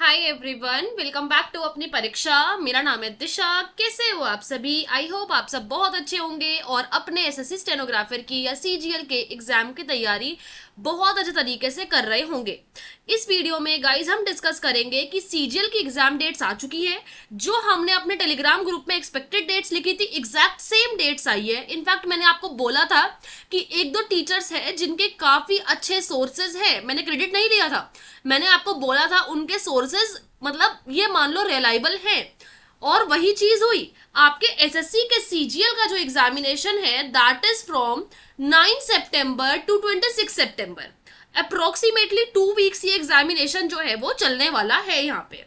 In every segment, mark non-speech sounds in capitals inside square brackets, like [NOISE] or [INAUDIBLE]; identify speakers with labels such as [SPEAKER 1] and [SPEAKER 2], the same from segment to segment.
[SPEAKER 1] hi everyone welcome back to अपनी परीक्षा मेरा नाम है दिशा कैसे हो आप सभी आई होप आप सब बहुत अच्छे होंगे और अपने एसएससी स्टेनोग्राफर की या सीजीएल के एग्जाम की तैयारी बहुत अच्छे तरीके से कर रहे होंगे इस वीडियो में गाइज हम डिस्कस करेंगे कि सीजीएल की एग्जाम डेट्स आ चुकी है जो हमने अपने टेलीग्राम ग्रुप में एक्सपेक्टेड डेट्स लिखी थी एग्जैक्ट सेम डेट्स आई है इनफैक्ट मैंने आपको बोला था कि एक दो टीचर्स है जिनके काफी अच्छे सोर्सेज है मैंने क्रेडिट नहीं लिया था मैंने आपको बोला था उनके सोर्स सोर्सेज मतलब ये मान लो रिलायबल हैं और वही चीज हुई आपके एसएससी के सीजीएल का जो एग्जामिनेशन है दैट इज फ्रॉम 9 सितंबर टू 26 सितंबर अप्रोक्सीमेटली टू वीक्स ये एग्जामिनेशन जो है वो चलने वाला है यहाँ पे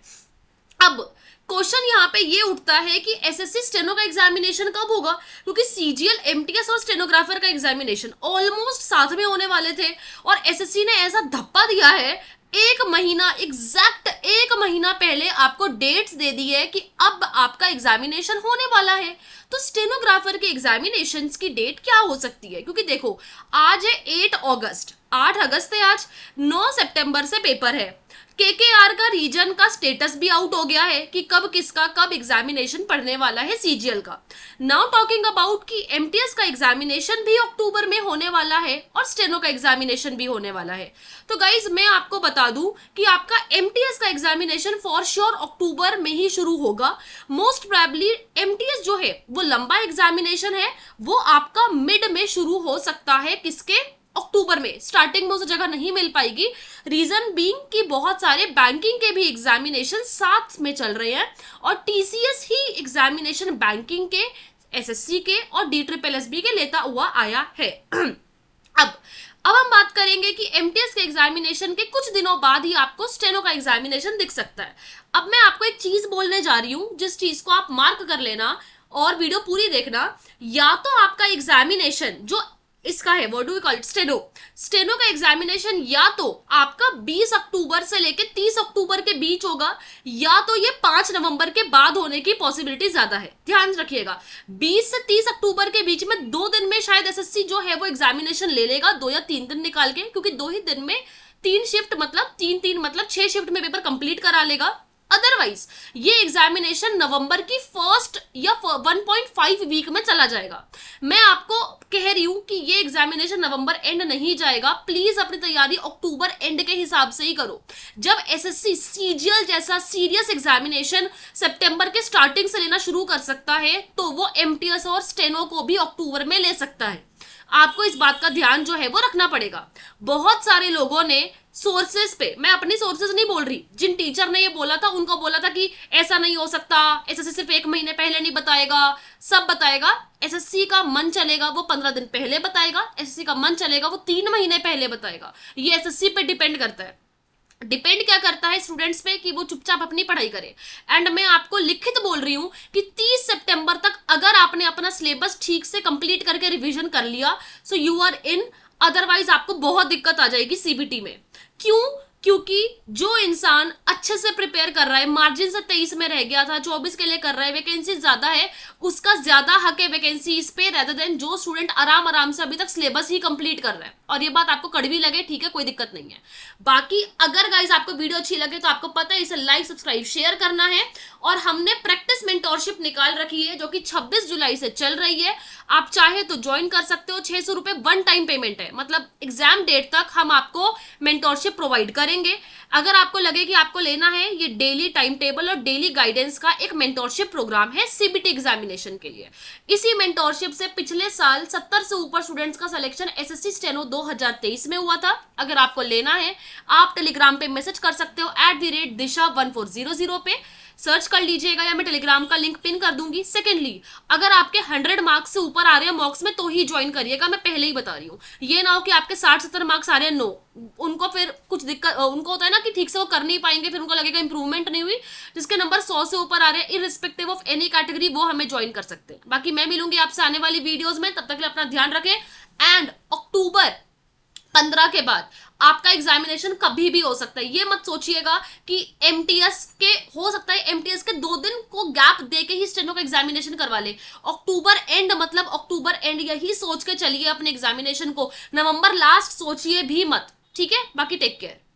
[SPEAKER 1] अब क्वेश्चन यहाँ पे ये उठता है कि एसएससी स्टेनो का एग्जामिनेशन कब होगा क्योंकि सीजीएल एमटीएस और स्टेनोग्राफर का एग्जामिनेशन ऑलमोस्ट साथ में होने वाले थे और एसएससी ने ऐसा धप्पा दिया है एक महीना एग्जैक्ट एक महीना पहले आपको डेट्स दे दी है कि अब आपका एग्जामिनेशन होने वाला है तो स्टेनोग्राफर के एग्जामिनेशन की डेट क्या हो सकती है क्योंकि देखो आज है एट ऑगस्ट आठ अगस्त है आज नौ सितंबर से पेपर है केकेआर का रीजन का स्टेटस भी आउट हो गया है कि कब किसका कब एग्जामिनेशन पढ़ने वाला है सीजीएल का नाउ टॉकिंग अबाउट कि एमटीएस का एग्जामिनेशन भी अक्टूबर में होने वाला है और स्टेनो का एग्जामिनेशन भी होने वाला है तो गाइज मैं आपको बता दूं कि आपका एमटीएस का एग्जामिनेशन फॉर श्योर अक्टूबर में ही शुरू होगा मोस्ट प्रॉब्ली एम जो है वो जो लंबा एग्जामिनेशन है वो आपका मिड में शुरू हो सकता है किसके अक्टूबर में स्टार्टिंग में उसे जगह नहीं मिल पाएगी रीजन बीइंग कि बहुत सारे बैंकिंग के भी एग्जामिनेशन साथ में चल रहे हैं और टीसीएस ही एग्जामिनेशन बैंकिंग के एसएससी के और डी ट्रिपल एस बी के लेता हुआ आया है [CLEARS THROAT] अब अब हम बात करेंगे कि एमटीएस के एग्जामिनेशन के कुछ दिनों बाद ही आपको स्टेनो का एग्जामिनेशन दिख सकता है अब मैं आपको एक चीज बोलने जा रही हूं जिस चीज को आप मार्क कर लेना और वीडियो पूरी देखना या तो आपका एग्जामिनेशन जो इसका है word we call it steno steno का एग्जामिनेशन या तो आपका 20 अक्टूबर से लेके 30 अक्टूबर के बीच होगा या तो ये 5 नवंबर के बाद होने की पॉसिबिलिटी ज्यादा है ध्यान रखिएगा 20 से 30 अक्टूबर के बीच में दो दिन में शायद एसएससी जो है वो एग्जामिनेशन ले लेगा दो या तीन दिन निकाल के क्योंकि दो ही दिन में तीन शिफ्ट मतलब तीन तीन मतलब छह शिफ्ट में पेपर कंप्लीट करा लेगा अदरवाइज ये एग्जामिनेशन नवंबर की फर्स्ट या 1.5 वीक में चला जाएगा मैं आपको कह रही हूं कि ये एग्जामिनेशन नवंबर एंड नहीं जाएगा प्लीज अपनी तैयारी अक्टूबर एंड के हिसाब से ही करो जब एसएससी सीजीएल जैसा सीरियस एग्जामिनेशन सितंबर के स्टार्टिंग से लेना शुरू कर सकता है तो वो एमटीएस और स्टेनो को भी अक्टूबर में ले सकता है आपको इस बात का ध्यान जो है वो रखना पड़ेगा बहुत सारे लोगों ने सोर्सेज पे मैं अपनी सोर्सेज नहीं बोल रही जिन टीचर ने ये बोला था उनको बोला था कि ऐसा नहीं हो सकता एसएससी सिर्फ एक महीने पहले नहीं बताएगा सब बताएगा एसएससी का मन चलेगा वो पंद्रह दिन पहले बताएगा एसएससी का मन चलेगा वो तीन महीने पहले बताएगा ये एसएससी पे डिपेंड करता है डिपेंड क्या करता है स्टूडेंट्स पे कि वो चुपचाप अपनी पढ़ाई करे एंड मैं आपको लिखित बोल रही हूँ कि 30 सितंबर तक अगर आपने अपना सिलेबस ठीक से कंप्लीट करके रिवीजन कर लिया so you are in otherwise आपको बहुत दिक्कत आ जाएगी सीबीटी में क्यों क्योंकि जो इंसान अच्छे से प्रिपेयर कर रहा है मार्जिन से तेईस में रह गया था चौबीस के लिए कर रहा है वैकेंसी ज्यादा है उसका ज्यादा हक है वैकेंसी इस पे रहता देन जो स्टूडेंट आराम आराम से अभी तक सिलेबस ही कंप्लीट कर रहा है और ये बात आपको कड़वी लगे ठीक है कोई दिक्कत नहीं है बाकी अगर गाइज आपको वीडियो अच्छी लगे तो आपको पता है इसे लाइक सब्सक्राइब शेयर करना है और हमने प्रैक्टिस मेंटोरशिप निकाल रखी है जो कि छब्बीस जुलाई से चल रही है आप चाहे तो ज्वाइन कर सकते हो छह सौ रुपए वन टाइम पेमेंट है मतलब एग्जाम डेट तक हम आपको मेंटोरशिप प्रोवाइड करें करेंगे अगर आपको लगे कि आपको लेना है ये डेली टाइम टेबल और डेली गाइडेंस का एक मेंटोरशिप प्रोग्राम है सीबीटी एग्जामिनेशन के लिए इसी मेंटोरशिप से पिछले साल सत्तर से ऊपर स्टूडेंट्स का सिलेक्शन एसएससी स्टेनो 2023 में हुआ था अगर आपको लेना है आप टेलीग्राम पे मैसेज कर सकते हो एट दिशा वन पे सर्च कर लीजिएगा या मैं टेलीग्राम का लिंक पिन कर दूंगी सेकेंडली अगर आपके हंड्रेड मार्क्स से ऊपर आ रहे हैं मॉक्स में तो ही ज्वाइन करिएगा मैं पहले ही बता रही हूँ ये ना हो कि आपके साठ सत्तर मार्क्स आ रहे हैं नो उनको फिर कुछ दिक्कत उनको होता है ना कि ठीक से वो कर नहीं पाएंगे फिर उनको लगेगा इंप्रूवमेंट नहीं हुई जिसके नंबर सौ से ऊपर आ रहे हैं इरिस्पेक्टिव ऑफ एनी कैटेगरी वो हमें ज्वाइन कर सकते हैं बाकी मैं मिलूंगी आपसे आने वाली वीडियोज में तब तक अपना ध्यान रखें एंड अक्टूबर के बाद आपका एग्जामिनेशन कभी भी हो सकता है ये मत सोचिएगा कि एम के हो सकता है एम के दो दिन को गैप दे के ही स्टेनो का एग्जामिनेशन करवा ले अक्टूबर एंड मतलब अक्टूबर एंड यही सोच के चलिए अपने एग्जामिनेशन को नवंबर लास्ट सोचिए भी मत ठीक है बाकी टेक केयर